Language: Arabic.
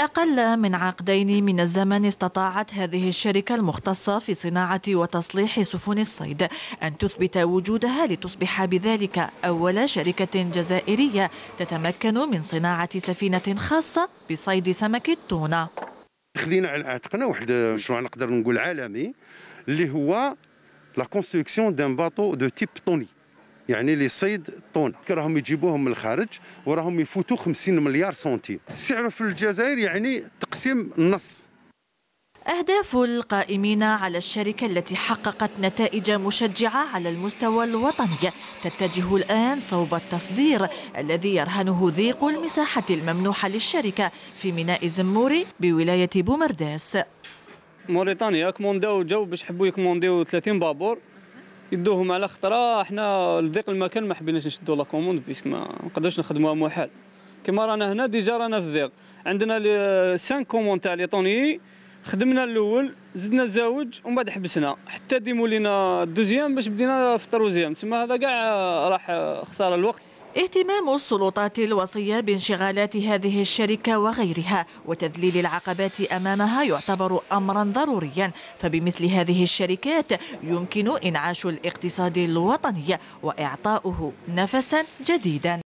أقل من عقدين من الزمن استطاعت هذه الشركة المختصة في صناعة وتصليح سفن الصيد أن تثبت وجودها لتصبح بذلك أول شركة جزائرية تتمكن من صناعة سفينة خاصة بصيد سمك التونة خذينا على عاتقنا واحد مشروع نقدر نقول عالمي اللي هو لا كونستركسيون دان باطو دو تيب توني يعني اللي يصيد الطون راهم يجيبوهم من الخارج وراهم يفوتوا 50 مليار سنتيم سعره في الجزائر يعني تقسيم النص أهداف القائمين على الشركة التي حققت نتائج مشجعة على المستوى الوطني تتجه الآن صوب التصدير الذي يرهنه ضيق المساحة الممنوحة للشركة في ميناء زموري بولاية بومرداس موريتانيا كمونداو جو باش حبوا يكمونديو 30 بابور يدوهم على خطره آه، حنا لضيق المكان ما حبيناش نشدو لا كوموند بيسك ما نقدروش نخدموها محال كما رانا هنا ديجا رانا في الضيق عندنا 5 كوموند تاع لي طوني خدمنا الاول زدنا زاوج ومن بعد حبسنا حتى ديمو لينا الدوزيام باش بدينا في التروزيام تما هذا كاع راح خساره الوقت اهتمام السلطات الوصية بانشغالات هذه الشركة وغيرها وتذليل العقبات أمامها يعتبر أمرا ضروريا فبمثل هذه الشركات يمكن إنعاش الاقتصاد الوطني وإعطاؤه نفسا جديدا